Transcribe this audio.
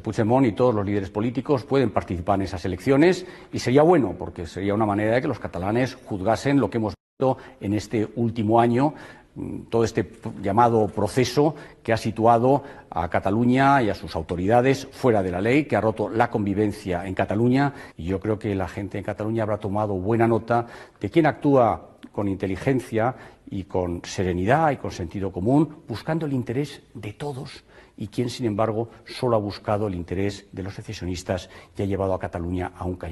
Puigdemont y todos los líderes políticos pueden participar en esas elecciones y sería bueno, porque sería una manera de que los catalanes juzgasen lo que hemos visto en este último año, mm, todo este llamado proceso que ha situado a Cataluña y a sus autoridades fuera de la ley, que ha roto la convivencia en Cataluña. Y yo creo que la gente en Cataluña habrá tomado buena nota de quién actúa con inteligencia y con serenidad y con sentido común, buscando el interés de todos y quien, sin embargo, solo ha buscado el interés de los secesionistas y ha llevado a Cataluña a un callejón.